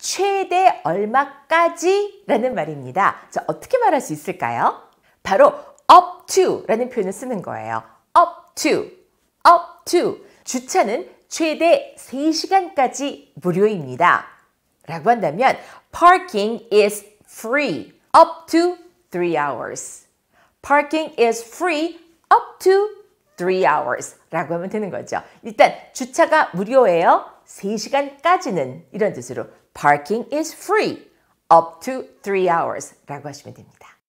최대 얼마까지 라는 말입니다. 자, 어떻게 말할 수 있을까요? 바로 up to 라는 표현을 쓰는 거예요. up to, up to. 주차는 최대 3시간까지 무료입니다. 라고 한다면 parking is free up to 3 hours. parking is free up to 3 hours 라고 하면 되는 거죠. 일단 주차가 무료예요. 3시간까지는 이런 뜻으로 parking is free up to 3 hours 라고 하시면 됩니다.